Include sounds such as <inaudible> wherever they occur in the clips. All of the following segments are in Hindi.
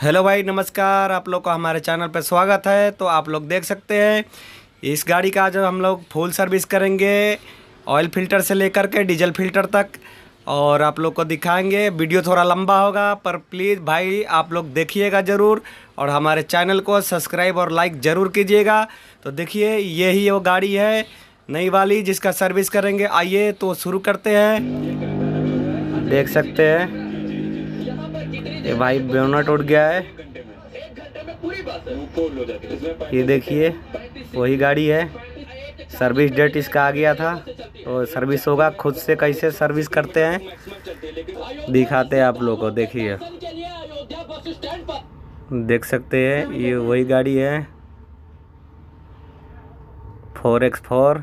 हेलो भाई नमस्कार आप लोग का हमारे चैनल पर स्वागत है तो आप लोग देख सकते हैं इस गाड़ी का जब हम लोग फुल सर्विस करेंगे ऑयल फिल्टर से लेकर के डीजल फिल्टर तक और आप लोग को दिखाएंगे वीडियो थोड़ा लंबा होगा पर प्लीज़ भाई आप लोग देखिएगा ज़रूर और हमारे चैनल को सब्सक्राइब और लाइक ज़रूर कीजिएगा तो देखिए यही वो गाड़ी है नई वाली जिसका सर्विस करेंगे आइए तो शुरू करते हैं देख सकते हैं ये भाई बेनट उठ गया है ये देखिए वही गाड़ी है सर्विस डेट इसका आ गया था तो सर्विस होगा खुद से कैसे सर्विस करते हैं दिखाते हैं आप लोगों को देखिए देख सकते हैं ये वही गाड़ी है फोर एक्स फोर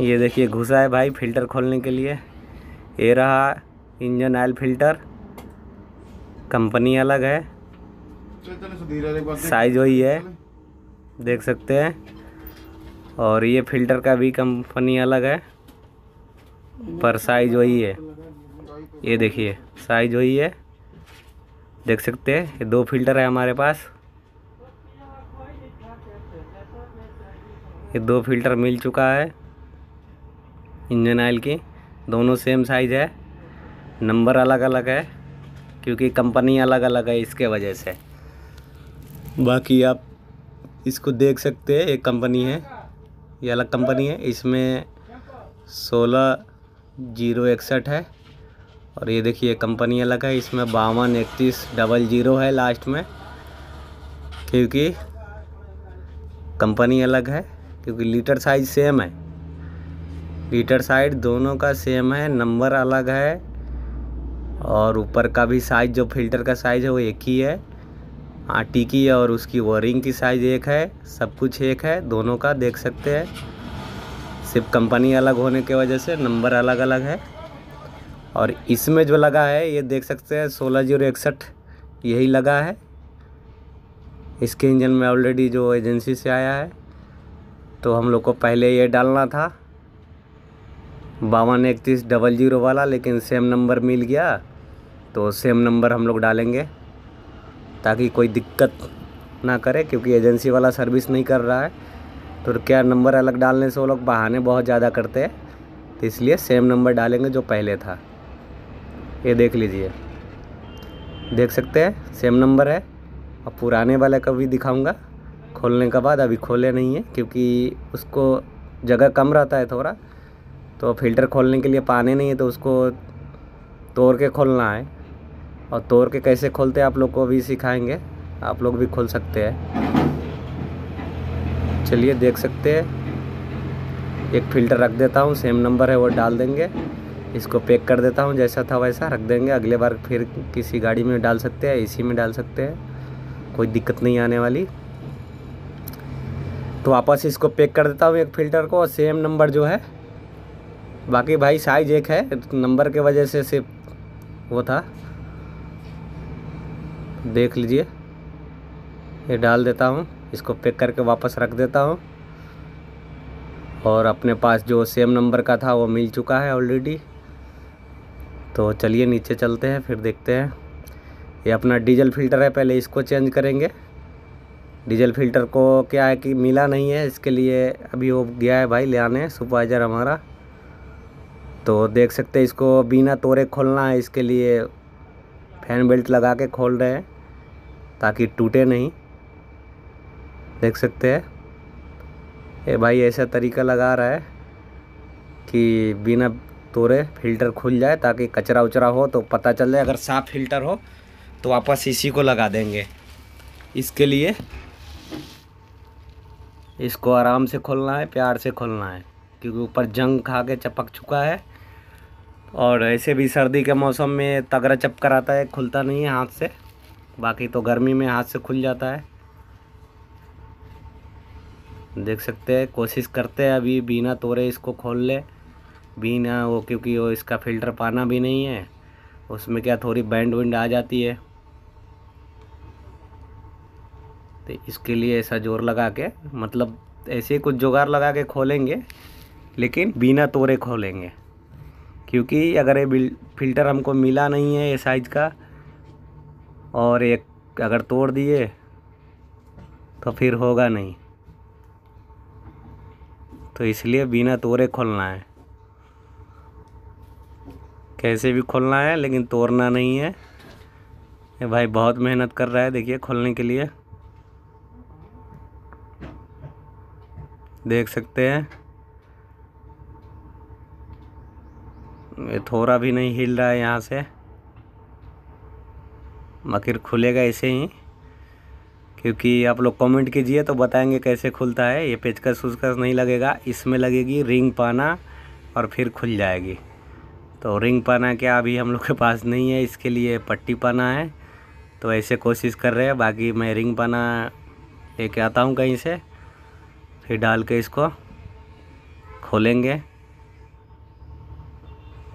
ये देखिए घुसा है भाई फिल्टर खोलने के लिए ये रहा इंजन ऑयल फिल्टर कंपनी अलग है साइज वही है देख सकते हैं और ये फिल्टर का भी कंपनी अलग है पर साइज वही है ये देखिए साइज वही है देख सकते हैं ये दो फिल्टर है हमारे पास ये दो फिल्टर मिल चुका है इंजन ऑयल की दोनों सेम साइज़ है नंबर अलग अलग है क्योंकि कंपनी अलग अलग है इसके वजह से बाकी आप इसको देख सकते हैं एक कंपनी है ये अलग कंपनी है इसमें सोलह जीरो इकसठ है और ये देखिए कंपनी अलग है इसमें बावन इकतीस डबल जीरो है लास्ट में क्योंकि कंपनी अलग है क्योंकि लीटर साइज सेम है लीटर साइड दोनों का सेम है नंबर अलग है और ऊपर का भी साइज जो फिल्टर का साइज है वो एक ही है आटी की और उसकी वरिंग की साइज़ एक है सब कुछ एक है दोनों का देख सकते हैं सिर्फ कंपनी अलग होने की वजह से नंबर अलग अलग है और इसमें जो लगा है ये देख सकते हैं सोलह जीरो इकसठ यही लगा है इसके इंजन में ऑलरेडी जो एजेंसी से आया है तो हम लोग को पहले ये डालना था बावन इकतीस डबल जीरो वाला लेकिन सेम नंबर मिल गया तो सेम नंबर हम लोग डालेंगे ताकि कोई दिक्कत ना करे क्योंकि एजेंसी वाला सर्विस नहीं कर रहा है तो क्या नंबर अलग डालने से वो लोग बहाने बहुत ज़्यादा करते हैं तो इसलिए सेम नंबर डालेंगे जो पहले था ये देख लीजिए देख सकते हैं सेम नंबर है और पुराने वाले का भी दिखाऊंगा खोलने के बाद अभी खोले नहीं है क्योंकि उसको जगह कम रहता है थोड़ा तो फ़िल्टर खोलने के लिए पानी नहीं है तो उसको तोड़ के खोलना है और तोड़ के कैसे खोलते हैं आप लोग को भी सिखाएंगे आप लोग भी खोल सकते हैं चलिए देख सकते हैं एक फ़िल्टर रख देता हूँ सेम नंबर है वो डाल देंगे इसको पैक कर देता हूँ जैसा था वैसा रख देंगे अगले बार फिर किसी गाड़ी में डाल सकते हैं इसी में डाल सकते हैं कोई दिक्कत नहीं आने वाली तो वापस इसको पैक कर देता हूँ एक फ़िल्टर को और सेम नंबर जो है बाकी भाई साइज एक है नंबर के वजह से सिर्फ वो था देख लीजिए ये डाल देता हूँ इसको पैक करके वापस रख देता हूँ और अपने पास जो सेम नंबर का था वो मिल चुका है ऑलरेडी तो चलिए नीचे चलते हैं फिर देखते हैं ये अपना डीजल फिल्टर है पहले इसको चेंज करेंगे डीजल फिल्टर को क्या है कि मिला नहीं है इसके लिए अभी वो गया है भाई ले आने सुपरवाइज़र हमारा तो देख सकते हैं इसको बिना तोड़े खोलना है इसके लिए फैन बेल्ट लगा के खोल रहे हैं ताकि टूटे नहीं देख सकते हैं ये भाई ऐसा तरीका लगा रहा है कि बिना तोरे फिल्टर खुल जाए ताकि कचरा उचरा हो तो पता चल जाए अगर साफ फिल्टर हो तो वापस इसी को लगा देंगे इसके लिए इसको आराम से खोलना है प्यार से खोलना है क्योंकि ऊपर जंग खा के चपक चुका है और ऐसे भी सर्दी के मौसम में तगड़ा चपकर आता है खुलता नहीं है हाथ से बाकी तो गर्मी में हाथ से खुल जाता है देख सकते हैं कोशिश करते हैं अभी बिना तोड़े इसको खोल ले बिना वो क्योंकि वो इसका फ़िल्टर पाना भी नहीं है उसमें क्या थोड़ी बैंड विंड आ जाती है तो इसके लिए ऐसा जोर लगा के मतलब ऐसे कुछ जुगाड़ लगा के खोलेंगे लेकिन बिना तोड़े खोलेंगे क्योंकि अगर ये फ़िल्टर हमको मिला नहीं है ये साइज़ का और एक अगर तोड़ दिए तो फिर होगा नहीं तो इसलिए बिना तोड़े खोलना है कैसे भी खोलना है लेकिन तोड़ना नहीं है ये भाई बहुत मेहनत कर रहा है देखिए खोलने के लिए देख सकते हैं ये थोड़ा भी नहीं हिल रहा है यहाँ से मकिर खुलेगा ऐसे ही क्योंकि आप लोग कमेंट कीजिए तो बताएंगे कैसे खुलता है ये पेचकस उचकस नहीं लगेगा इसमें लगेगी रिंग पाना और फिर खुल जाएगी तो रिंग पाना क्या अभी हम लोग के पास नहीं है इसके लिए पट्टी पाना है तो ऐसे कोशिश कर रहे हैं बाकी मैं रिंग पाना लेके आता हूँ कहीं से फिर डाल के इसको खोलेंगे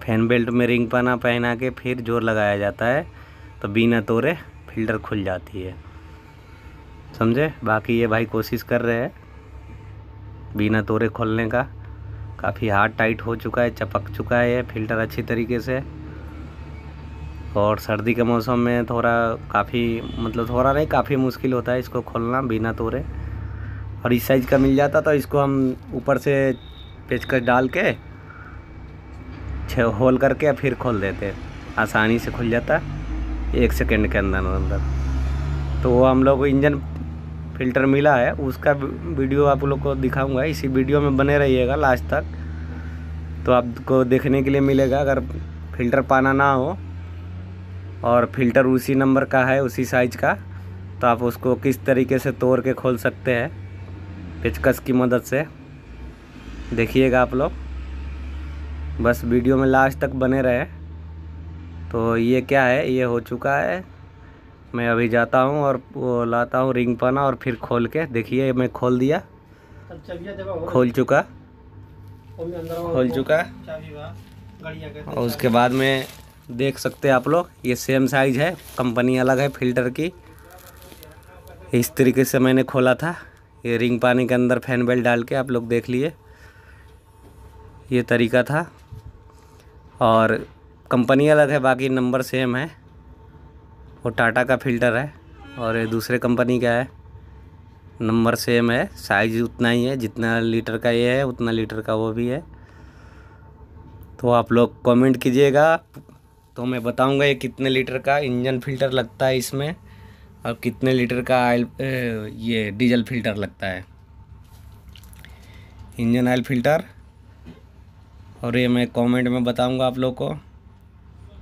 फैन बेल्ट में रिंग पाना पहना के फिर जोर लगाया जाता है तो बिना तोरे फिल्टर खुल जाती है समझे बाकी ये भाई कोशिश कर रहे हैं बिना तोरे खोलने का काफ़ी हार्ड टाइट हो चुका है चपक चुका है ये फिल्टर अच्छी तरीके से और सर्दी के मौसम में थोड़ा काफ़ी मतलब थोड़ा नहीं काफ़ी मुश्किल होता है इसको खोलना बिना तोरे और इस साइज़ का मिल जाता तो इसको हम ऊपर से पेचकस डाल के छः होल करके फिर खोल देते आसानी से खुल जाता एक सेकेंड के अंदर अंदर तो वो हम लोग को इंजन फिल्टर मिला है उसका वीडियो आप लोग को दिखाऊंगा इसी वीडियो में बने रहिएगा लास्ट तक तो आपको देखने के लिए मिलेगा अगर फिल्टर पाना ना हो और फिल्टर उसी नंबर का है उसी साइज का तो आप उसको किस तरीके से तोड़ के खोल सकते हैं पेचकस की मदद से देखिएगा आप लोग बस वीडियो में लास्ट तक बने रहे तो ये क्या है ये हो चुका है मैं अभी जाता हूँ और वो लाता हूँ रिंग पाना और फिर खोल के देखिए मैं खोल दिया खोल चुका खोल चुका और उसके बाद में देख सकते हैं आप लोग ये सेम साइज है कंपनी अलग है फिल्टर की इस तरीके से मैंने खोला था ये रिंग पानी के अंदर फैन बेल्ट डाल के आप लोग देख लिए ये तरीका था और कंपनी अलग है बाकी नंबर सेम है वो टाटा का फ़िल्टर है और ये दूसरे कंपनी का है नंबर सेम है साइज उतना ही है जितना लीटर का ये है उतना लीटर का वो भी है तो आप लोग कमेंट कीजिएगा तो मैं बताऊंगा ये कितने लीटर का इंजन फिल्टर लगता है इसमें और कितने लीटर का आयल ये डीजल फिल्टर लगता है इंजन आयल फिल्टर और ये मैं कमेंट में बताऊंगा आप लोग को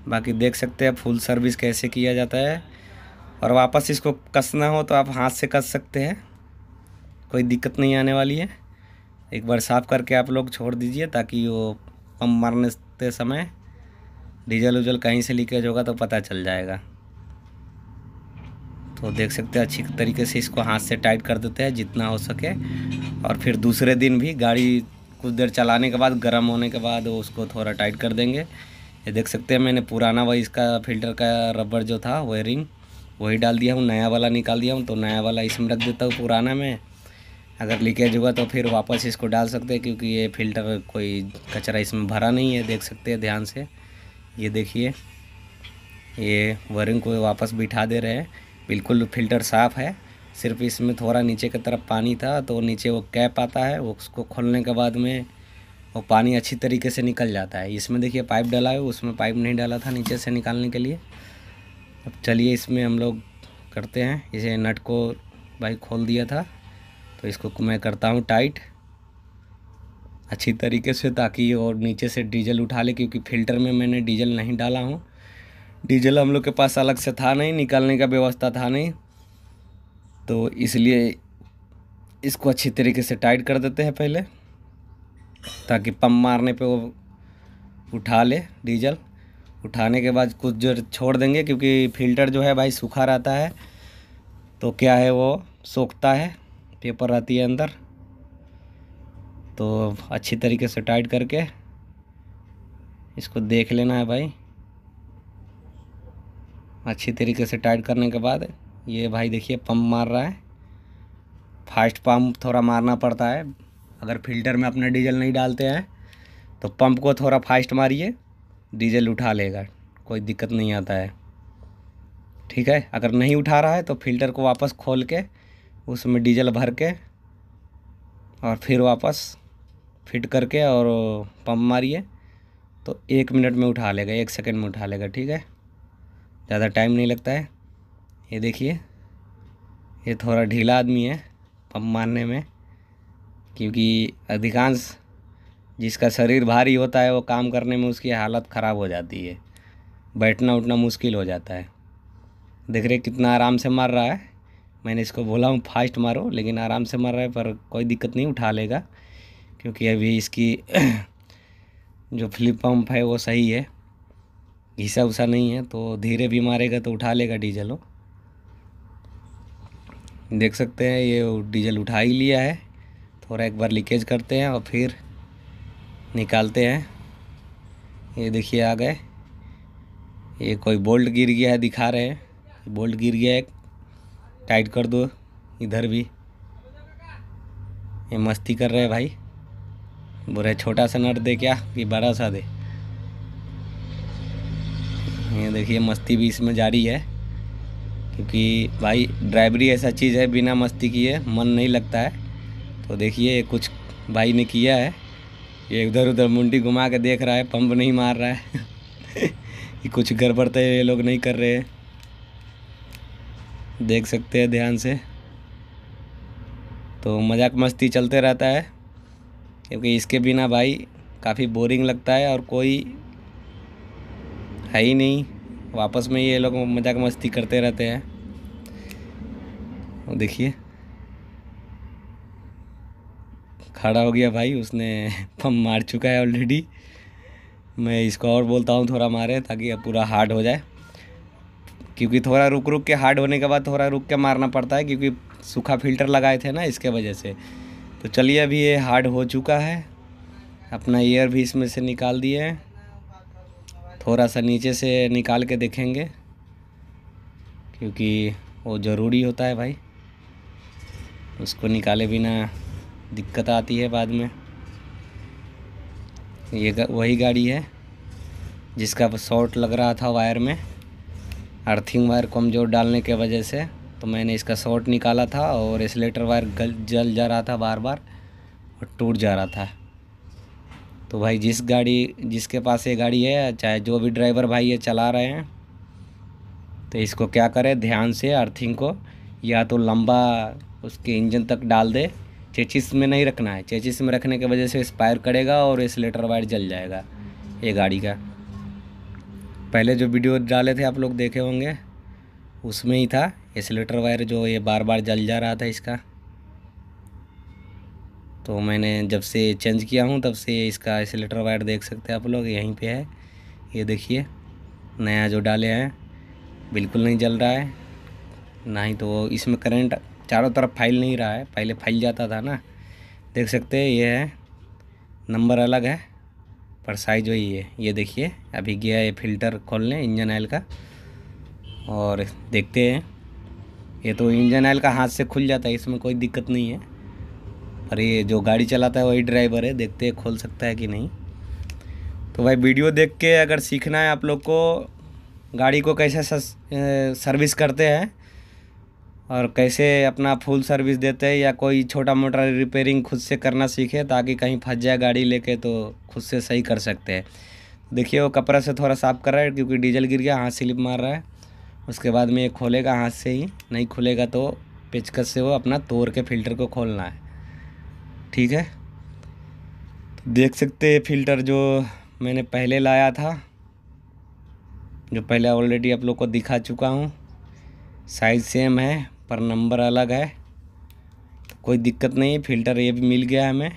बाकी देख सकते हैं फुल सर्विस कैसे किया जाता है और वापस इसको कसना हो तो आप हाथ से कस सकते हैं कोई दिक्कत नहीं आने वाली है एक बार साफ़ करके आप लोग छोड़ दीजिए ताकि वो पम्प मारने समय डीजल उजल कहीं से लीकेज होगा तो पता चल जाएगा तो देख सकते हैं अच्छी तरीके से इसको हाथ से टाइट कर देते हैं जितना हो सके और फिर दूसरे दिन भी गाड़ी कुछ देर चलाने के बाद गर्म होने के बाद उसको थोड़ा टाइट कर देंगे ये देख सकते हैं मैंने पुराना वही इसका फिल्टर का रबर जो था वायरिंग वही डाल दिया हूँ नया वाला निकाल दिया हूँ तो नया वाला इसमें रख देता हूँ पुराना में अगर लीकेज हुआ तो फिर वापस इसको डाल सकते हैं क्योंकि ये फ़िल्टर कोई कचरा इसमें भरा नहीं है देख सकते हैं ध्यान से ये देखिए ये वायरिंग को वापस बिठा दे रहे हैं बिल्कुल फ़िल्टर साफ़ है सिर्फ इसमें थोड़ा नीचे की तरफ पानी था तो नीचे वो कैप आता है वो उसको खोलने के बाद में वो पानी अच्छी तरीके से निकल जाता है इसमें देखिए पाइप डाला है उसमें पाइप नहीं डाला था नीचे से निकालने के लिए अब चलिए इसमें हम लोग करते हैं इसे नट को भाई खोल दिया था तो इसको मैं करता हूँ टाइट अच्छी तरीके से ताकि और नीचे से डीजल उठा ले क्योंकि फ़िल्टर में मैंने डीजल नहीं डाला हूँ डीजल हम लोग के पास अलग से था नहीं निकालने का व्यवस्था था नहीं तो इसलिए इसको अच्छी तरीके से टाइट कर देते हैं पहले ताकि पम्प मारने पे वो उठा ले डीजल उठाने के बाद कुछ जो छोड़ देंगे क्योंकि फ़िल्टर जो है भाई सूखा रहता है तो क्या है वो सोखता है पेपर रहती है अंदर तो अच्छी तरीके से टाइट करके इसको देख लेना है भाई अच्छी तरीके से टाइट करने के बाद ये भाई देखिए पंप मार रहा है फास्ट पंप थोड़ा मारना पड़ता है अगर फिल्टर में अपना डीजल नहीं डालते हैं तो पंप को थोड़ा फास्ट मारिए डीजल उठा लेगा कोई दिक्कत नहीं आता है ठीक है अगर नहीं उठा रहा है तो फिल्टर को वापस खोल के उसमें डीजल भर के और फिर वापस फिट करके और पंप मारिए तो एक मिनट में उठा लेगा एक सेकंड में उठा लेगा ठीक है ज़्यादा टाइम नहीं लगता है ये देखिए ये थोड़ा ढीला आदमी है पंप मारने में क्योंकि अधिकांश जिसका शरीर भारी होता है वो काम करने में उसकी हालत ख़राब हो जाती है बैठना उठना मुश्किल हो जाता है देख रहे कितना आराम से मार रहा है मैंने इसको बोला हूँ फास्ट मारो लेकिन आराम से मार रहा है पर कोई दिक्कत नहीं उठा लेगा क्योंकि अभी इसकी <clears throat> जो फ्लिप पम्प है वो सही है घिसा उसा नहीं है तो धीरे भी मारेगा तो उठा लेगा डीजल वो देख सकते हैं ये डीजल उठा ही लिया है थोड़ा एक बार लीकेज करते हैं और फिर निकालते हैं ये देखिए आ गए ये कोई बोल्ट गिर गया है दिखा रहे हैं बोल्ट गिर गया है टाइट कर दो इधर भी ये मस्ती कर रहे हैं भाई बोल छोटा सा नट दे क्या कि बड़ा सा दे ये देखिए मस्ती भी इसमें जारी है क्योंकि भाई ड्राइवरी ऐसा चीज़ है बिना मस्ती किए मन नहीं लगता है तो देखिए ये कुछ भाई ने किया है ये इधर उधर मुंडी घुमा के देख रहा है पंप नहीं मार रहा है <laughs> ये कुछ गड़बड़ते ये लोग नहीं कर रहे हैं देख सकते हैं ध्यान से तो मजाक मस्ती चलते रहता है क्योंकि इसके बिना भाई काफ़ी बोरिंग लगता है और कोई है ही नहीं वापस में ये लोग मजाक मस्ती करते रहते हैं देखिए खड़ा हो गया भाई उसने पम <laughs> मार चुका है ऑलरेडी मैं इसको और बोलता हूँ थोड़ा मारे ताकि अब पूरा हार्ड हो जाए क्योंकि थोड़ा रुक रुक के हार्ड होने के बाद थोड़ा रुक के मारना पड़ता है क्योंकि सूखा फिल्टर लगाए थे ना इसके वजह से तो चलिए अभी ये हार्ड हो चुका है अपना ईयर भी इसमें से निकाल दिए हैं थोड़ा सा नीचे से निकाल के देखेंगे क्योंकि वो ज़रूरी होता है भाई उसको निकाले बिना दिक्कत आती है बाद में ये वही गाड़ी है जिसका शॉर्ट लग रहा था वायर में अर्थिंग वायर कमज़ोर डालने के वजह से तो मैंने इसका शॉर्ट निकाला था और एसलेटर वायर गल जल जा रहा था बार बार और टूट जा रहा था तो भाई जिस गाड़ी जिसके पास ये गाड़ी है चाहे जो भी ड्राइवर भाई ये चला रहे हैं तो इसको क्या करें ध्यान से अर्थिंग को या तो लंबा उसके इंजन तक डाल दे चेचिस में नहीं रखना है चेचिस में रखने की वजह से एक्सपायर करेगा और इसलेटर वायर जल जाएगा ये गाड़ी का पहले जो वीडियो डाले थे आप लोग देखे होंगे उसमें ही था इसलेटर वायर जो ये बार बार जल जा रहा था इसका तो मैंने जब से चेंज किया हूँ तब से इसका आइसोलेटर वायर देख सकते हैं आप लोग यहीं पे है ये देखिए नया जो डाले हैं बिल्कुल नहीं जल रहा है ना ही तो इसमें करंट चारों तरफ फाइल नहीं रहा है पहले फाइल जाता था ना देख सकते हैं ये है नंबर अलग है पर साइज वही है ये देखिए अभी गया ये फिल्टर खोलने इंजन ऑयल का और देखते हैं ये तो इंजन ऑयल का हाथ से खुल जाता है इसमें कोई दिक्कत नहीं है और ये जो गाड़ी चलाता है वही ड्राइवर है देखते हैं खोल सकता है कि नहीं तो भाई वीडियो देख के अगर सीखना है आप लोग को गाड़ी को कैसे सर्विस करते हैं और कैसे अपना फुल सर्विस देते हैं या कोई छोटा मोटा रिपेयरिंग खुद से करना सीखे ताकि कहीं फंस जाए गाड़ी लेके तो खुद से सही कर सकते हैं देखिए वो कपड़ा से थोड़ा साफ़ कर रहा है क्योंकि डीजल गिर गया हाथ स्लिप मार रहा है उसके बाद में ये खोलेगा हाथ से ही नहीं खुलेगा तो पेचकस से वो अपना तोड़ के फिल्टर को खोलना है ठीक है देख सकते हैं फ़िल्टर जो मैंने पहले लाया था जो पहले ऑलरेडी आप लोग को दिखा चुका हूँ साइज़ सेम है पर नंबर अलग है तो कोई दिक्कत नहीं फ़िल्टर ये भी मिल गया हमें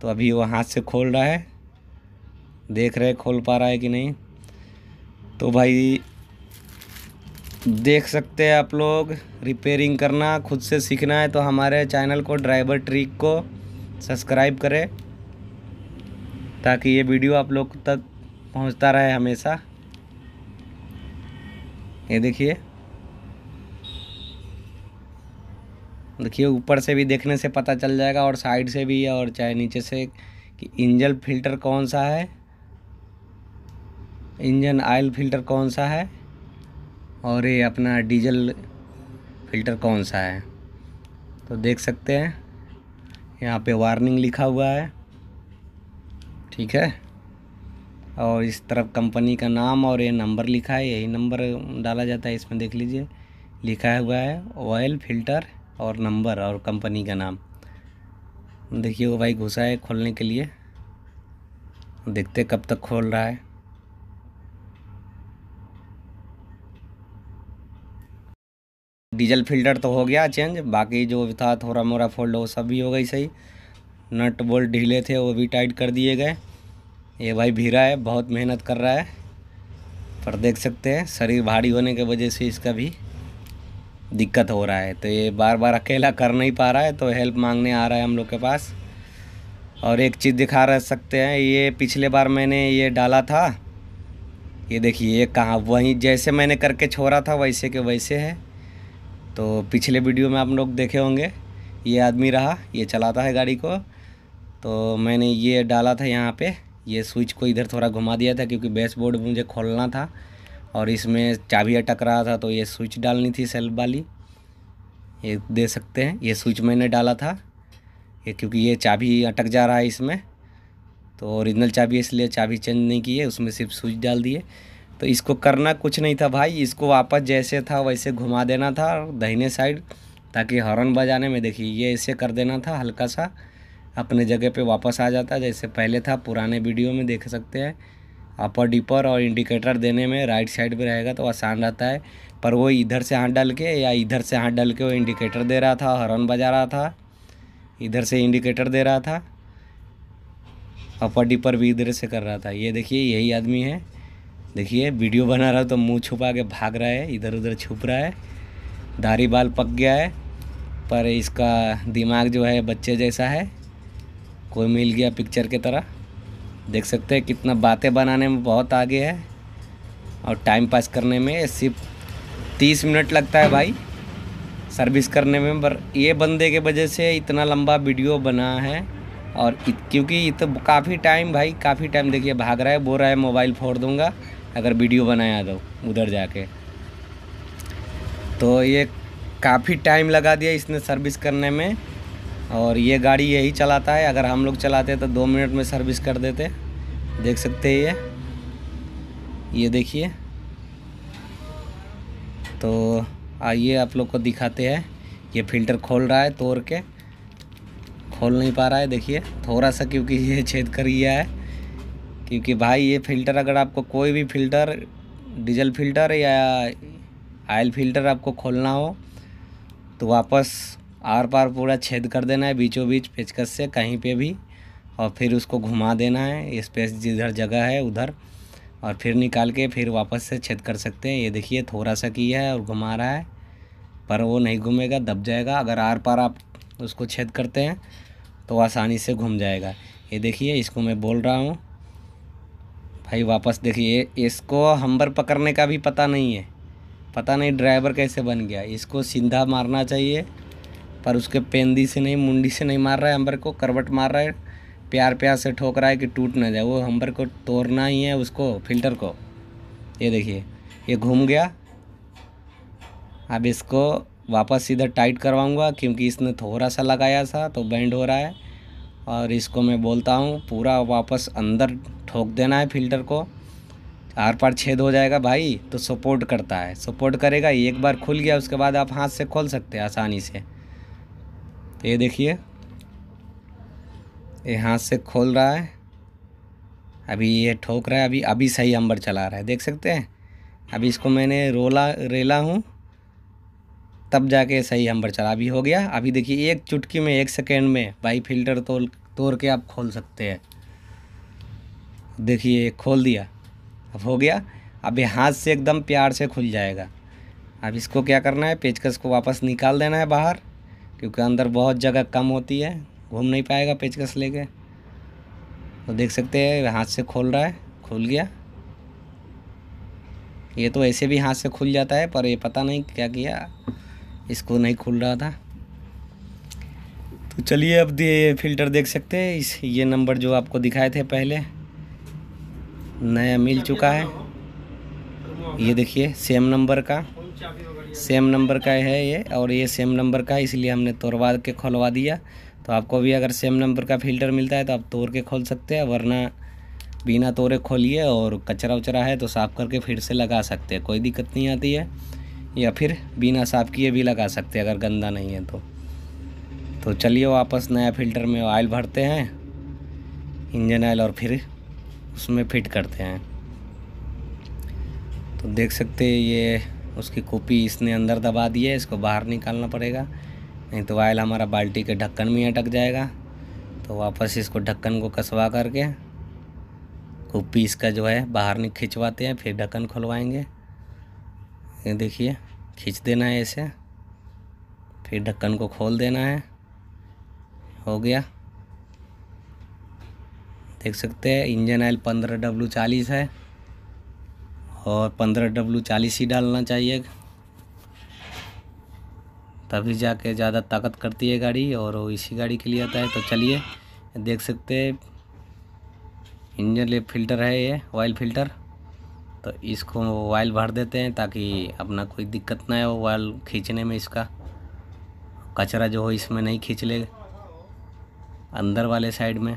तो अभी वो हाथ से खोल रहा है देख रहे खोल पा रहा है कि नहीं तो भाई देख सकते हैं आप लोग रिपेयरिंग करना खुद से सीखना है तो हमारे चैनल को ड्राइवर ट्रिक को सब्सक्राइब करें ताकि ये वीडियो आप लोग तक पहुंचता रहे हमेशा ये देखिए देखिए ऊपर से भी देखने से पता चल जाएगा और साइड से भी और चाहे नीचे से कि इंजन फिल्टर कौन सा है इंजन आयल फिल्टर कौन सा है और ये अपना डीजल फ़िल्टर कौन सा है तो देख सकते हैं यहाँ पे वार्निंग लिखा हुआ है ठीक है और इस तरफ कंपनी का नाम और ये नंबर लिखा है यही नंबर डाला जाता है इसमें देख लीजिए लिखा हुआ है ऑयल फिल्टर और नंबर और कंपनी का नाम देखिए वो भाई घुसा है खोलने के लिए देखते कब तक खोल रहा है डीजल फिल्टर तो हो गया चेंज बाकी जो था थोड़ा मोरा फोल्ड वो सब भी हो गई सही नट बोल्ट ढीले थे वो भी टाइट कर दिए गए ये भाई भीरा है बहुत मेहनत कर रहा है पर देख सकते हैं शरीर भारी होने की वजह से इसका भी दिक्कत हो रहा है तो ये बार बार अकेला कर नहीं पा रहा है तो हेल्प मांगने आ रहा है हम लोग के पास और एक चीज़ दिखा रह सकते हैं ये पिछले बार मैंने ये डाला था ये देखिए ये कहाँ वहीं जैसे मैंने करके छोड़ा था वैसे के वैसे है तो पिछले वीडियो में आप लोग देखे होंगे ये आदमी रहा ये चलाता है गाड़ी को तो मैंने ये डाला था यहाँ पे ये स्विच को इधर थोड़ा घुमा दिया था क्योंकि बेसबोर्ड मुझे खोलना था और इसमें चाबी अटक रहा था तो ये स्विच डालनी थी सेल्फ वाली ये दे सकते हैं ये स्विच मैंने डाला था ये क्योंकि ये चाबी अटक जा रहा है इसमें तो ओरिजिनल चाबी इसलिए चाबी चेंज नहीं की है उसमें सिर्फ स्विच डाल दिए तो इसको करना कुछ नहीं था भाई इसको वापस जैसे था वैसे घुमा देना था दहीने साइड ताकि हॉर्न बजाने में देखिए ये ऐसे कर देना था हल्का सा अपने जगह पे वापस आ जाता जैसे पहले था पुराने वीडियो में देख सकते हैं अपर डिपर और इंडिकेटर देने में राइट साइड पर रहेगा तो आसान रहता है पर वो इधर से हाथ डाल के या इधर से हाथ डाल के वो इंडिकेटर दे रहा था हॉर्न बजा रहा था इधर से इंडिकेटर दे रहा था अपर डिपर भी इधर से कर रहा था ये देखिए यही आदमी है देखिए वीडियो बना रहा तो मुंह छुपा के भाग रहा है इधर उधर छुप रहा है दाढ़ी बाल पक गया है पर इसका दिमाग जो है बच्चे जैसा है कोई मिल गया पिक्चर के तरह देख सकते हैं कितना बातें बनाने में बहुत आगे है और टाइम पास करने में सिर्फ तीस मिनट लगता है भाई सर्विस करने में पर ये बंदे के वजह से इतना लंबा वीडियो बना है और क्योंकि ये तो काफ़ी टाइम भाई काफ़ी टाइम देखिए भाग रहा है बोल रहा है मोबाइल फोड़ दूँगा अगर वीडियो बनाया तो उधर जाके तो ये काफ़ी टाइम लगा दिया इसने सर्विस करने में और ये गाड़ी यही चलाता है अगर हम लोग चलाते तो दो मिनट में सर्विस कर देते देख सकते हैं ये ये देखिए तो आइए आप लोग को दिखाते हैं ये फिल्टर खोल रहा है तोड़ के खोल नहीं पा रहा है देखिए थोड़ा सा क्योंकि ये छेद कर गया है क्योंकि भाई ये फ़िल्टर अगर आपको कोई भी फ़िल्टर डीजल फ़िल्टर या आयल फ़िल्टर आपको खोलना हो तो वापस आर पार पूरा छेद कर देना है बीचों बीच पेचकस से कहीं पे भी और फिर उसको घुमा देना है स्पेस जिधर जगह है उधर और फिर निकाल के फिर वापस से छेद कर सकते हैं ये देखिए थोड़ा सा किया है और घुमा रहा है पर वो नहीं घूमेगा दब जाएगा अगर आर पार आप उसको छेद करते हैं तो आसानी से घूम जाएगा ये देखिए इसको मैं बोल रहा हूँ भाई वापस देखिए इसको हम्बर पकड़ने का भी पता नहीं है पता नहीं ड्राइवर कैसे बन गया इसको सीधा मारना चाहिए पर उसके पेंदी से नहीं मुंडी से नहीं मार रहा है हम्बर को करवट मार रहा है प्यार प्यार से ठोक रहा है कि टूट ना जाए वो हम्बर को तोड़ना ही है उसको फिल्टर को ये देखिए ये घूम गया अब इसको वापस सीधा टाइट करवाऊंगा क्योंकि इसने थोड़ा सा लगाया था तो बैंड हो रहा है और इसको मैं बोलता हूँ पूरा वापस अंदर ठोक देना है फ़िल्टर को आर पार छेद हो जाएगा भाई तो सपोर्ट करता है सपोर्ट करेगा एक बार खुल गया उसके बाद आप हाथ से खोल सकते हैं आसानी से तो ये देखिए ये हाथ से खोल रहा है अभी ये ठोक रहा है अभी अभी सही अंबर चला रहा है देख सकते हैं अभी इसको मैंने रोला रेला हूँ तब जाके सही अंबर चला अभी हो गया अभी देखिए एक चुटकी में एक सेकेंड में भाई फिल्टर तोड़ तोड़ के आप खोल सकते हैं देखिए खोल दिया अब हो गया अब ये हाथ से एकदम प्यार से खुल जाएगा अब इसको क्या करना है पेचकस को वापस निकाल देना है बाहर क्योंकि अंदर बहुत जगह कम होती है घूम नहीं पाएगा पेचकस लेके तो देख सकते हैं हाथ से खोल रहा है खुल गया ये तो ऐसे भी हाथ से खुल जाता है पर ये पता नहीं क्या किया इसको नहीं खुल रहा था तो चलिए अब दे फिल्टर देख सकते हैं इस ये नंबर जो आपको दिखाए थे पहले नया मिल चुका है ये देखिए सेम नंबर का सेम नंबर का है ये और ये सेम नंबर का इसलिए हमने तोड़वा के खोलवा दिया तो आपको भी अगर सेम नंबर का फ़िल्टर मिलता है तो आप तोड़ के खोल सकते हैं वरना बिना तोड़े खोलिए और कचरा उचरा है तो साफ़ करके फिर से लगा सकते हैं कोई दिक्कत नहीं आती है या फिर बिना साफ़ किए भी लगा सकते हैं अगर गंदा नहीं है तो तो चलिए वापस नया फिल्टर में ऑयल भरते हैं इंजन ऑयल और फिर उसमें फिट करते हैं तो देख सकते हैं ये उसकी कॉपी इसने अंदर दबा दी है इसको बाहर निकालना पड़ेगा नहीं तो वायल हमारा बाल्टी के ढक्कन में अटक जाएगा तो वापस इसको ढक्कन को कसवा करके कॉपी इसका जो है बाहर नहीं खिंचवाते हैं फिर ढक्कन खुलवाएंगे ये देखिए खींच देना है इसे फिर ढक्कन को खोल देना है हो गया देख सकते हैं इंजन ऑयल पंद्रह डब्लू चालीस है और पंद्रह डब्लू चालीस ही डालना चाहिए तभी जाके ज़्यादा ताकत करती है गाड़ी और वो इसी गाड़ी के लिए आता है तो चलिए देख सकते हैं इंजन ले फिल्टर है ये ऑयल फिल्टर तो इसको ऑयल भर देते हैं ताकि अपना कोई दिक्कत ना हो ऑयल खींचने में इसका कचरा जो हो इसमें नहीं खींच ले अंदर वाले साइड में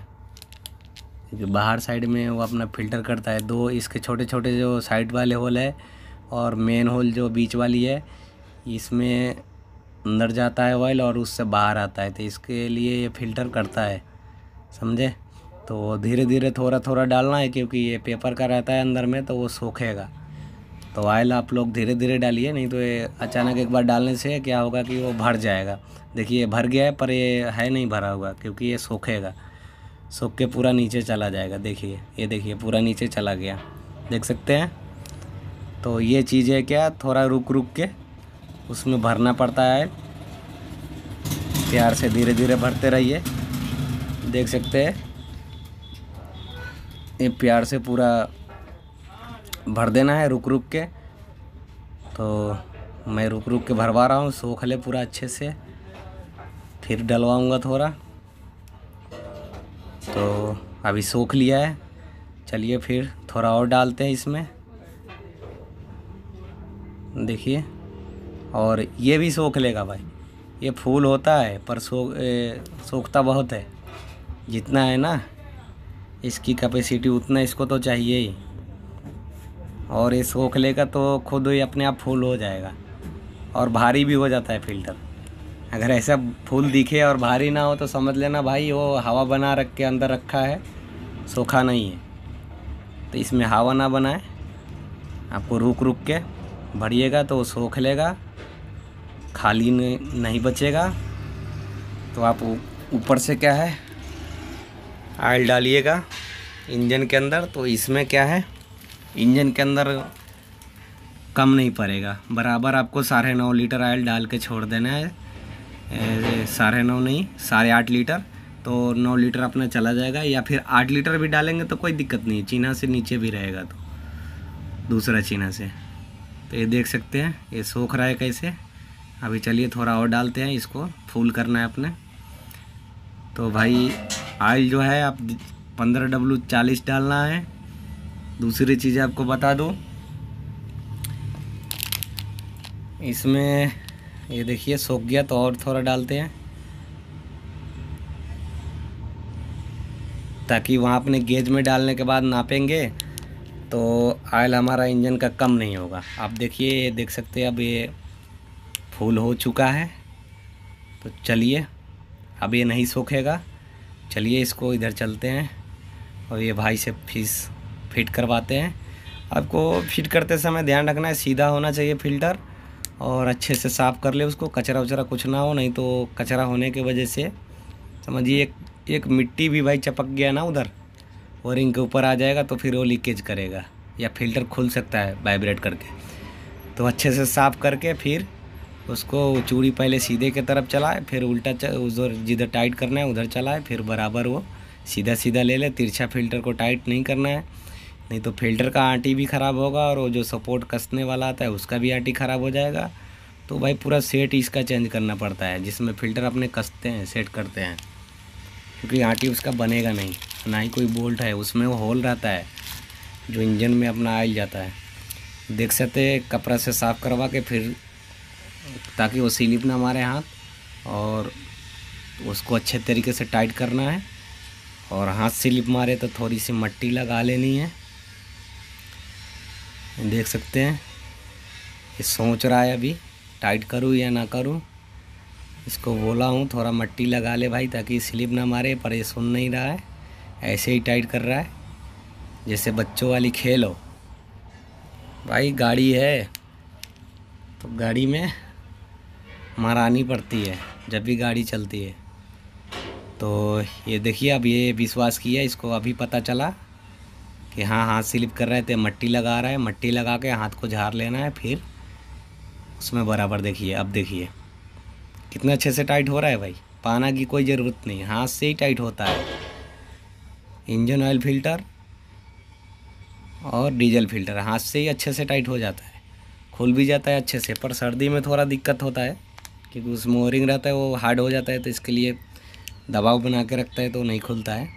जो बाहर साइड में वो अपना फिल्टर करता है दो इसके छोटे छोटे जो साइड वाले होल है और मेन होल जो बीच वाली है इसमें अंदर जाता है ऑयल और उससे बाहर आता है तो इसके लिए ये फिल्टर करता है समझे तो धीरे धीरे थोड़ा थोड़ा डालना है क्योंकि ये पेपर का रहता है अंदर में तो वो सूखेगा तो ऑयल आप लोग धीरे धीरे डालिए नहीं तो ये अचानक एक बार डालने से क्या होगा कि वो भर जाएगा देखिए भर गया है पर ये है नहीं भरा हुआ क्योंकि ये सूखेगा सूख के पूरा नीचे चला जाएगा देखिए ये देखिए पूरा नीचे चला गया देख सकते हैं तो ये चीज़ें क्या थोड़ा रुक रुक के उसमें भरना पड़ता है प्यार से धीरे धीरे भरते रहिए देख सकते हैं ये प्यार से पूरा भर देना है रुक रुक के तो मैं रुक रुक के भरवा रहा हूँ सोख ले पूरा अच्छे से फिर डलवाऊँगा थोड़ा तो अभी सूख लिया है चलिए फिर थोड़ा और डालते हैं इसमें देखिए और ये भी सोख लेगा भाई ये फूल होता है पर सूखता बहुत है जितना है ना इसकी कैपेसिटी उतना इसको तो चाहिए ही और ये सूख लेगा तो खुद ही अपने आप फूल हो जाएगा और भारी भी हो जाता है फिल्टर अगर ऐसा फूल दिखे और भारी ना हो तो समझ लेना भाई वो हवा बना रख के अंदर रखा है सूखा नहीं है तो इसमें हवा ना बनाए आपको रुक रुक के भरिएगा तो वो सोख लेगा खाली नहीं बचेगा तो आप ऊपर से क्या है आयल डालिएगा इंजन के अंदर तो इसमें क्या है इंजन के अंदर कम नहीं पड़ेगा बराबर आपको साढ़े नौ लीटर आयल डाल के छोड़ देना है साढ़े नौ नहीं साढ़े आठ लीटर तो नौ लीटर अपना चला जाएगा या फिर आठ लीटर भी डालेंगे तो कोई दिक्कत नहीं चीना से नीचे भी रहेगा तो दूसरा चीना से तो ये देख सकते हैं ये सोख रहा है कैसे अभी चलिए थोड़ा और डालते हैं इसको फूल करना है अपने तो भाई आयल जो है आप पंद्रह डब्लू चालीस डालना है दूसरी चीज़ आपको बता दो इसमें ये देखिए सूख गया तो और थोड़ा डालते हैं ताकि वहाँ अपने गेज में डालने के बाद नापेंगे तो आयल हमारा इंजन का कम नहीं होगा आप देखिए ये देख सकते हैं अब ये फूल हो चुका है तो चलिए अब ये नहीं सूखेगा चलिए इसको इधर चलते हैं और ये भाई से फीस फिट करवाते हैं आपको फिट करते समय ध्यान रखना है सीधा होना चाहिए फ़िल्टर और अच्छे से साफ़ कर ले उसको कचरा उचरा कुछ ना हो नहीं तो कचरा होने की वजह से समझिए एक एक मिट्टी भी भाई चपक गया ना उधर वायरिंग के ऊपर आ जाएगा तो फिर वो लीकेज करेगा या फिल्टर खुल सकता है वाइब्रेट करके तो अच्छे से साफ़ करके फिर उसको चूड़ी पहले सीधे की तरफ चलाए फिर उल्टा उधर जिधर टाइट करना है उधर चलाए फिर बराबर वो सीधा सीधा ले ले तिरछा फिल्टर को टाइट नहीं करना है नहीं तो फिल्टर का आंटी भी ख़राब होगा और वो जो सपोर्ट कसने वाला आता है उसका भी आंटी ख़राब हो जाएगा तो भाई पूरा सेट इसका चेंज करना पड़ता है जिसमें फ़िल्टर अपने कसते हैं सेट करते हैं क्योंकि आंटी उसका बनेगा नहीं ना ही कोई बोल्ट है उसमें वो होल रहता है जो इंजन में अपना आयल जाता है देख सकते कपड़ा से साफ़ करवा के फिर ताकि वो स्लिप ना मारे हाथ और उसको अच्छे तरीके से टाइट करना है और हाथ स्लिप मारे तो थोड़ी सी मट्टी लगा लेनी है देख सकते हैं ये सोच रहा है अभी टाइट करूँ या ना करूँ इसको बोला हूँ थोड़ा मट्टी लगा ले भाई ताकि स्लिप ना मारे पर ये सुन नहीं रहा है ऐसे ही टाइट कर रहा है जैसे बच्चों वाली खेलो भाई गाड़ी है तो गाड़ी में मारानी पड़ती है जब भी गाड़ी चलती है तो ये देखिए अब ये विश्वास किया इसको अभी पता चला कि हाँ हाथ स्लिप कर रहे थे मट्टी लगा रहा है मट्टी लगा के हाथ को झाड़ लेना है फिर उसमें बराबर देखिए अब देखिए कितना अच्छे से टाइट हो रहा है भाई पाना की कोई ज़रूरत नहीं हाथ से ही टाइट होता है इंजन ऑयल फिल्टर और डीजल फिल्टर हाथ से ही अच्छे से टाइट हो जाता है खुल भी जाता है अच्छे से पर सर्दी में थोड़ा दिक्कत होता है क्योंकि उसमें ओरिंग रहता है वो हार्ड हो जाता है तो इसके लिए दबाव बना के रखता है तो नहीं खुलता है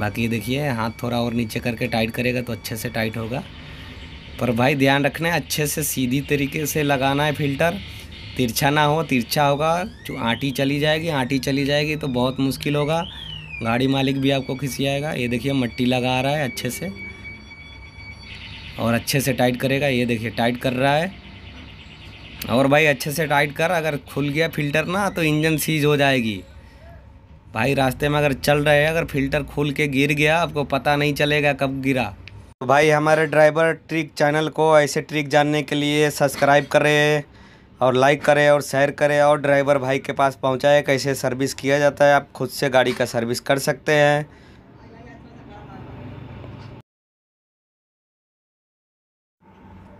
बाकी देखिए हाथ थोड़ा और नीचे करके टाइट करेगा तो अच्छे से टाइट होगा पर भाई ध्यान रखना है अच्छे से सीधी तरीके से लगाना है फिल्टर तिरछा ना हो तिरछा होगा जो आटी चली जाएगी आटी चली जाएगी तो बहुत मुश्किल होगा गाड़ी मालिक भी आपको आएगा ये देखिए मट्टी लगा रहा है अच्छे से और अच्छे से टाइट करेगा ये देखिए टाइट कर रहा है और भाई अच्छे से टाइट कर अगर खुल गया फिल्टर ना तो इंजन सीज हो जाएगी भाई रास्ते में अगर चल रहे हैं अगर फिल्टर खोल के गिर गया आपको पता नहीं चलेगा कब गिरा तो भाई हमारे ड्राइवर ट्रिक चैनल को ऐसे ट्रिक जानने के लिए सब्सक्राइब करें और लाइक करें और शेयर करें और ड्राइवर भाई के पास पहुँचाए कैसे सर्विस किया जाता है आप खुद से गाड़ी का सर्विस कर सकते हैं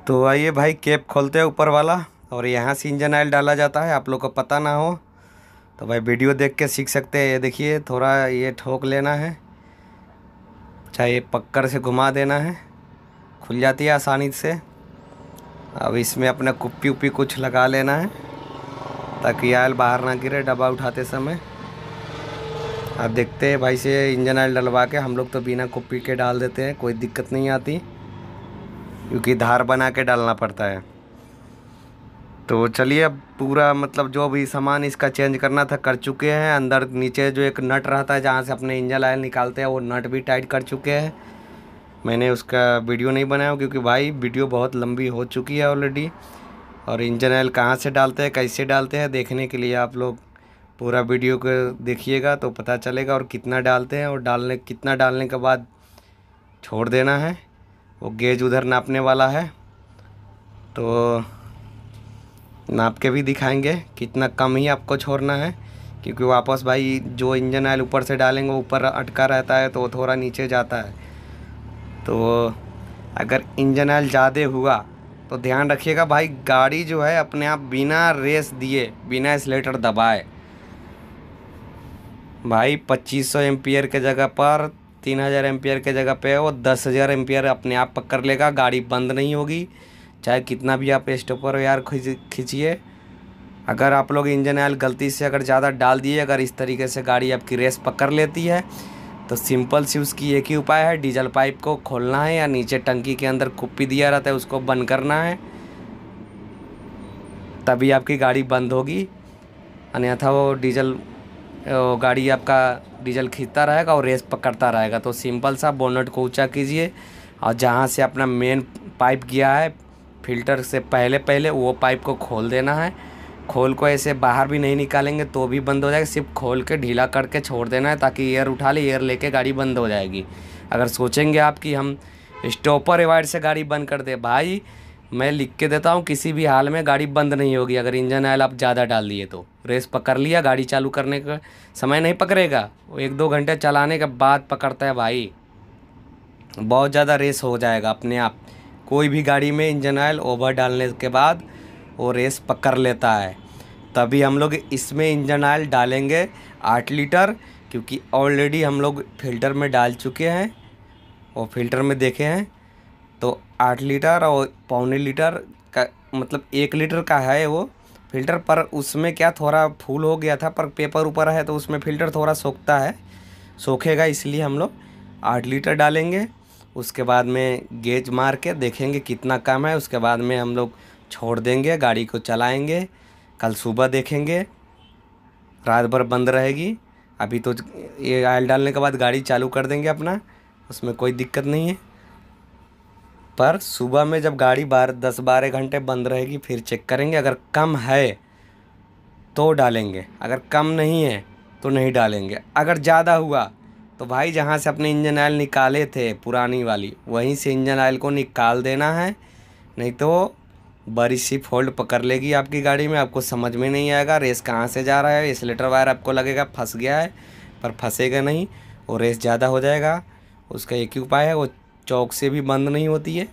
तो आइए भाई कैप खोलते हैं ऊपर वाला और यहाँ से इंजन ऑयल डाला जाता है आप लोग को पता ना हो तो भाई वीडियो देख के सीख सकते हैं ये देखिए थोड़ा ये ठोक लेना है चाहे पक्कर से घुमा देना है खुल जाती है आसानी से अब इसमें अपने कुप्पी उप्पी कुछ लगा लेना है ताकि आयल बाहर ना गिरे डब्बा उठाते समय अब देखते हैं भाई से इंजन ऑयल डलवा के हम लोग तो बिना कुप्पी के डाल देते हैं कोई दिक्कत नहीं आती क्योंकि धार बना के डालना पड़ता है तो चलिए अब पूरा मतलब जो भी सामान इसका चेंज करना था कर चुके हैं अंदर नीचे जो एक नट रहता है जहाँ से अपने इंजन ऑयल निकालते हैं वो नट भी टाइट कर चुके हैं मैंने उसका वीडियो नहीं बनाया क्योंकि भाई वीडियो बहुत लंबी हो चुकी है ऑलरेडी और इंजन ऑयल कहाँ से डालते हैं कैसे डालते हैं देखने के लिए आप लोग पूरा वीडियो को देखिएगा तो पता चलेगा और कितना डालते हैं और डालने कितना डालने के बाद छोड़ देना है वो गेज उधर नापने वाला है तो नाप के भी दिखाएंगे कितना कम ही आपको छोड़ना है क्योंकि वापस भाई जो इंजन ऑयल ऊपर से डालेंगे वो ऊपर अटका रहता है तो थोड़ा नीचे जाता है तो अगर इंजन ऑयल ज़्यादा हुआ तो ध्यान रखिएगा भाई गाड़ी जो है अपने आप बिना रेस दिए बिना स्लेटर दबाए भाई 2500 सौ एम्पियर के जगह पर 3000 हज़ार एम्पियर के जगह पे वो 10000 हज़ार एम्पियर अपने आप पकड़ लेगा गाड़ी बंद नहीं होगी चाहे कितना भी आप स्टोपर यार खींचिए अगर आप लोग इंजन ऑयल गलती से अगर ज़्यादा डाल दिए अगर इस तरीके से गाड़ी आपकी रेस पकड़ लेती है तो सिंपल सी उसकी एक ही उपाय है डीजल पाइप को खोलना है या नीचे टंकी के अंदर कुप्पी दिया रहता है उसको बंद करना है तभी आपकी गाड़ी बंद होगी अन्यथा वो डीजल वो गाड़ी आपका डीजल खींचता रहेगा और रेस पकड़ता रहेगा तो सिंपल सा बोनट को ऊँचा कीजिए और जहाँ से अपना मेन पाइप गया है फिल्टर से पहले पहले वो पाइप को खोल देना है खोल को ऐसे बाहर भी नहीं निकालेंगे तो भी बंद हो जाएगा सिर्फ खोल के ढीला करके छोड़ देना है ताकि एयर उठा ले एयर लेके गाड़ी बंद हो जाएगी अगर सोचेंगे आप कि हम स्टॉपर एवाइड से गाड़ी बंद कर दे भाई मैं लिख के देता हूँ किसी भी हाल में गाड़ी बंद नहीं होगी अगर इंजन ऑयल आप ज़्यादा डाल दिए तो रेस पकड़ लिया गाड़ी चालू करने का समय नहीं पकड़ेगा वो एक दो घंटे चलाने के बाद पकड़ता है भाई बहुत ज़्यादा रेस हो जाएगा अपने आप कोई भी गाड़ी में इंजन ऑयल ओवर डालने के बाद वो रेस पकड़ लेता है तभी हम लोग इसमें इंजन ऑयल डालेंगे आठ लीटर क्योंकि ऑलरेडी हम लोग फिल्टर में डाल चुके हैं और फिल्टर में देखे हैं तो आठ लीटर और पौने लीटर का मतलब एक लीटर का है वो फिल्टर पर उसमें क्या थोड़ा फूल हो गया था पर पेपर ऊपर है तो उसमें फिल्टर थोड़ा सोखता है सोखेगा इसलिए हम लोग आठ लीटर डालेंगे उसके बाद में गेज मार के देखेंगे कितना कम है उसके बाद में हम लोग छोड़ देंगे गाड़ी को चलाएंगे कल सुबह देखेंगे रात भर बंद रहेगी अभी तो ये आयल डालने के बाद गाड़ी चालू कर देंगे अपना उसमें कोई दिक्कत नहीं है पर सुबह में जब गाड़ी बार दस बारह घंटे बंद रहेगी फिर चेक करेंगे अगर कम है तो डालेंगे अगर कम नहीं है तो नहीं डालेंगे अगर ज़्यादा हुआ तो भाई जहाँ से अपने इंजन ऑयल निकाले थे पुरानी वाली वहीं से इंजन ऑयल को निकाल देना है नहीं तो बड़ी सी फोल्ड पकड़ लेगी आपकी गाड़ी में आपको समझ में नहीं आएगा रेस कहाँ से जा रहा है एक्सलेटर वायर आपको लगेगा फंस गया है पर फंसेगा नहीं और रेस ज़्यादा हो जाएगा उसका एक ही उपाय है वो चौक से भी बंद नहीं होती है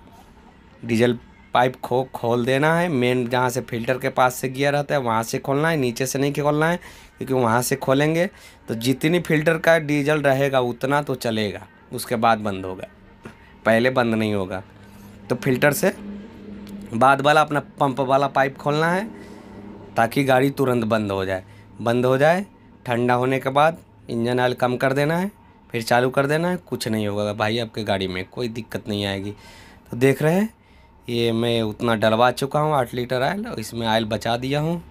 डीजल पाइप खो खोल देना है मेन जहाँ से फिल्टर के पास से गियर रहता है वहाँ से खोलना है नीचे से नहीं खोलना है क्योंकि वहाँ से खोलेंगे तो जितनी फिल्टर का डीजल रहेगा उतना तो चलेगा उसके बाद बंद होगा पहले बंद नहीं होगा तो फिल्टर से बाद वाला अपना पंप वाला पाइप खोलना है ताकि गाड़ी तुरंत बंद हो जाए बंद हो जाए ठंडा होने के बाद इंजन ऑयल कम कर देना है फिर चालू कर देना है कुछ नहीं होगा भाई आपके गाड़ी में कोई दिक्कत नहीं आएगी तो देख रहे हैं ये मैं उतना डलवा चुका हूँ आठ लीटर आयल इसमें आयल बचा दिया हूँ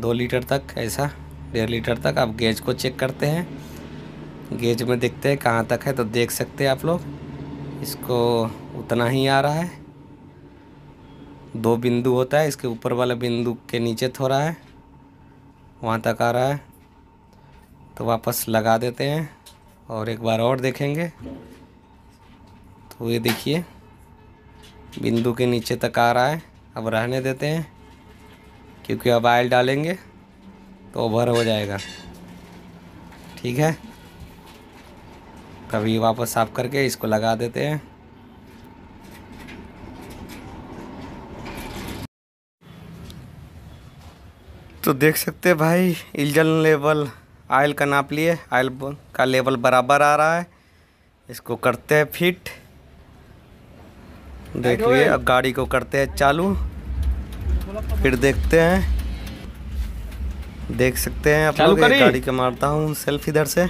दो लीटर तक ऐसा डेढ़ लीटर तक आप गेज को चेक करते हैं गेज में देखते हैं कहाँ तक है तो देख सकते हैं आप लोग इसको उतना ही आ रहा है दो बिंदु होता है इसके ऊपर वाला बिंदु के नीचे थोड़ा है वहाँ तक आ रहा है तो वापस लगा देते हैं और एक बार और देखेंगे तो ये देखिए बिंदु के नीचे तक आ रहा है अब रहने देते हैं क्योंकि अब आयल डालेंगे तो ओवर हो जाएगा ठीक है कभी वापस साफ करके इसको लगा देते हैं तो देख सकते हैं भाई इंजन लेवल आयल का नाप लिए आयल का लेवल बराबर आ रहा है इसको करते हैं फिट देखिए अब गाड़ी को करते हैं चालू फिर देखते हैं देख सकते हैं आप लोग गाड़ी के मारता हूँ सेल्फ इधर से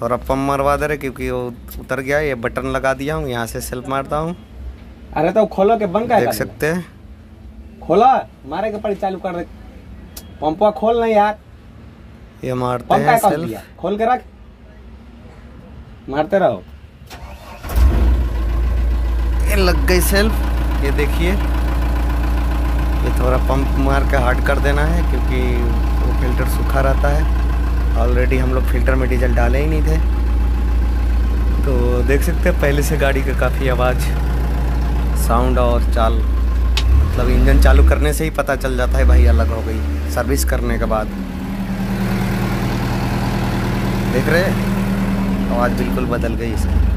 थोड़ा पम्प मरवा दे रहे क्योंकि वो उतर गया ये बटन लगा दिया हूँ यहाँ से सेल्फ मारता हूँ अरे तो खोलो के बंद देख सकते हैं खोला मारे के पड़ी चालू कर दे पंपा खोल नहीं यार ये मारते हैं सेल्फ खोल के रख मारते रहो लग गई सेल्फ ये देखिए ये थोड़ा पंप मार के हार्ड कर देना है क्योंकि वो फिल्टर सूखा रहता है ऑलरेडी हम लोग फिल्टर में डीजल डाले ही नहीं थे तो देख सकते हैं पहले से गाड़ी का काफ़ी आवाज़ साउंड और चाल मतलब इंजन चालू करने से ही पता चल जाता है भाई अलग हो गई सर्विस करने के बाद देख रहे आवाज़ बिल्कुल बदल गई इसकी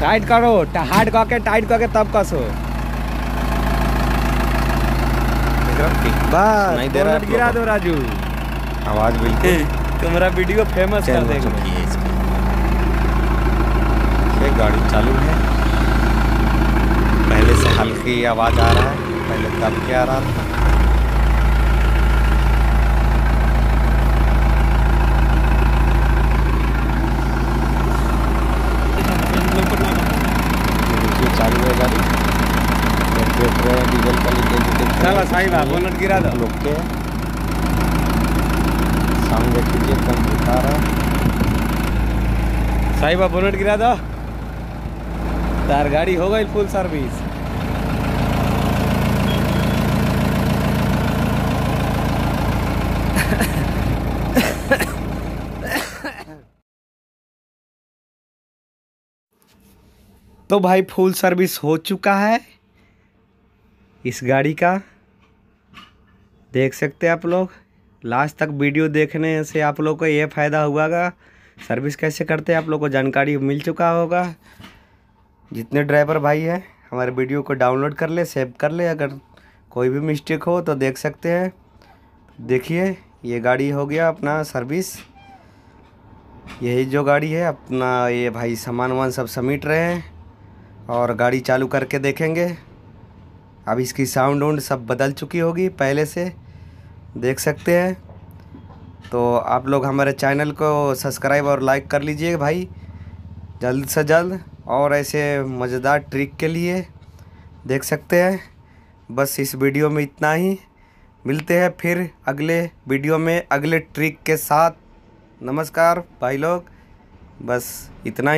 टाइट करो हार्ड करके टाइट करके तब कसो बस गिरा दो राजू आवाज बिल्कुल <laughs> तुम्हारा वीडियो फेमस कर देगा गाड़ी चालू है पहले से हल्की आवाज़ आ रहा है पहले तब के आ रहा था शाबाश साई गिरा दो लोग के कम दिखा रहा साई बोनट गिरा दो तार गाड़ी हो गई फुल सर्विस तो भाई फुल सर्विस हो चुका है इस गाड़ी का देख सकते हैं आप लोग लास्ट तक वीडियो देखने से आप लोग को ये फ़ायदा हुआ गा सर्विस कैसे करते हैं आप लोग को जानकारी मिल चुका होगा जितने ड्राइवर भाई हैं हमारे वीडियो को डाउनलोड कर ले सेव कर ले अगर कोई भी मिस्टेक हो तो देख सकते हैं देखिए ये गाड़ी हो गया अपना सर्विस यही जो गाड़ी है अपना ये भाई सामान वामान सब समेट रहे हैं और गाड़ी चालू करके देखेंगे अब इसकी साउंड वाउंड सब बदल चुकी होगी पहले से देख सकते हैं तो आप लोग हमारे चैनल को सब्सक्राइब और लाइक कर लीजिए भाई जल्द से जल्द और ऐसे मज़ेदार ट्रिक के लिए देख सकते हैं बस इस वीडियो में इतना ही मिलते हैं फिर अगले वीडियो में अगले ट्रिक के साथ नमस्कार भाई लोग बस इतना ही